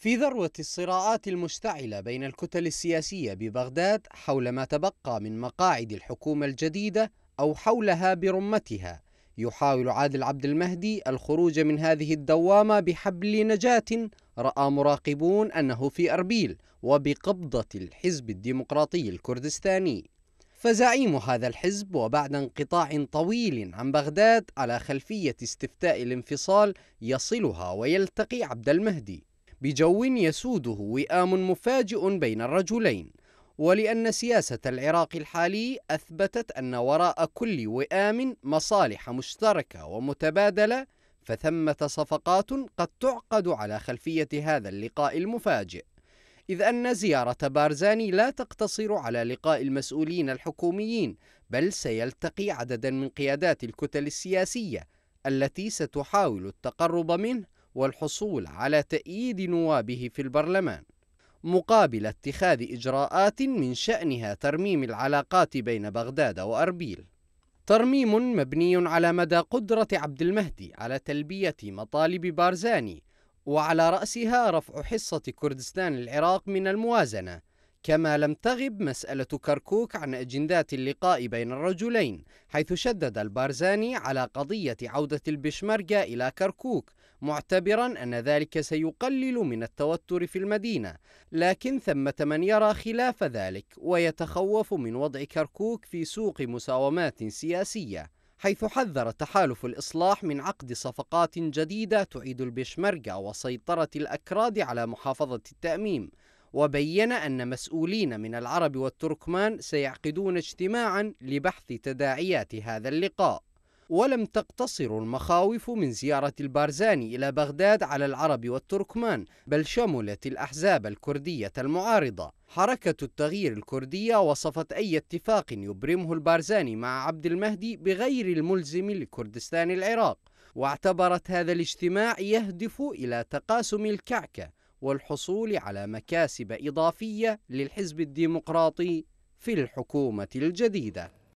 في ذروة الصراعات المشتعلة بين الكتل السياسية ببغداد حول ما تبقى من مقاعد الحكومة الجديدة أو حولها برمتها يحاول عادل عبد المهدي الخروج من هذه الدوامة بحبل نجاة رأى مراقبون أنه في أربيل وبقبضة الحزب الديمقراطي الكردستاني فزعيم هذا الحزب وبعد انقطاع طويل عن بغداد على خلفية استفتاء الانفصال يصلها ويلتقي عبد المهدي بجو يسوده وئام مفاجئ بين الرجلين ولأن سياسة العراق الحالي أثبتت أن وراء كل وئام مصالح مشتركة ومتبادلة فثمة صفقات قد تعقد على خلفية هذا اللقاء المفاجئ إذ أن زيارة بارزاني لا تقتصر على لقاء المسؤولين الحكوميين بل سيلتقي عددا من قيادات الكتل السياسية التي ستحاول التقرب منه والحصول على تأييد نوابه في البرلمان مقابل اتخاذ إجراءات من شأنها ترميم العلاقات بين بغداد وأربيل ترميم مبني على مدى قدرة عبد المهدي على تلبية مطالب بارزاني وعلى رأسها رفع حصة كردستان العراق من الموازنة كما لم تغب مسألة كركوك عن أجندات اللقاء بين الرجلين حيث شدد البارزاني على قضية عودة البشمركة إلى كركوك معتبرا أن ذلك سيقلل من التوتر في المدينة لكن ثمة من يرى خلاف ذلك ويتخوف من وضع كركوك في سوق مساومات سياسية حيث حذر تحالف الإصلاح من عقد صفقات جديدة تعيد البشمركة وسيطرة الأكراد على محافظة التأميم وبين أن مسؤولين من العرب والتركمان سيعقدون اجتماعا لبحث تداعيات هذا اللقاء ولم تقتصر المخاوف من زيارة البارزاني إلى بغداد على العرب والتركمان بل شملت الأحزاب الكردية المعارضة حركة التغيير الكردية وصفت أي اتفاق يبرمه البارزاني مع عبد المهدي بغير الملزم لكردستان العراق واعتبرت هذا الاجتماع يهدف إلى تقاسم الكعكة والحصول على مكاسب إضافية للحزب الديمقراطي في الحكومة الجديدة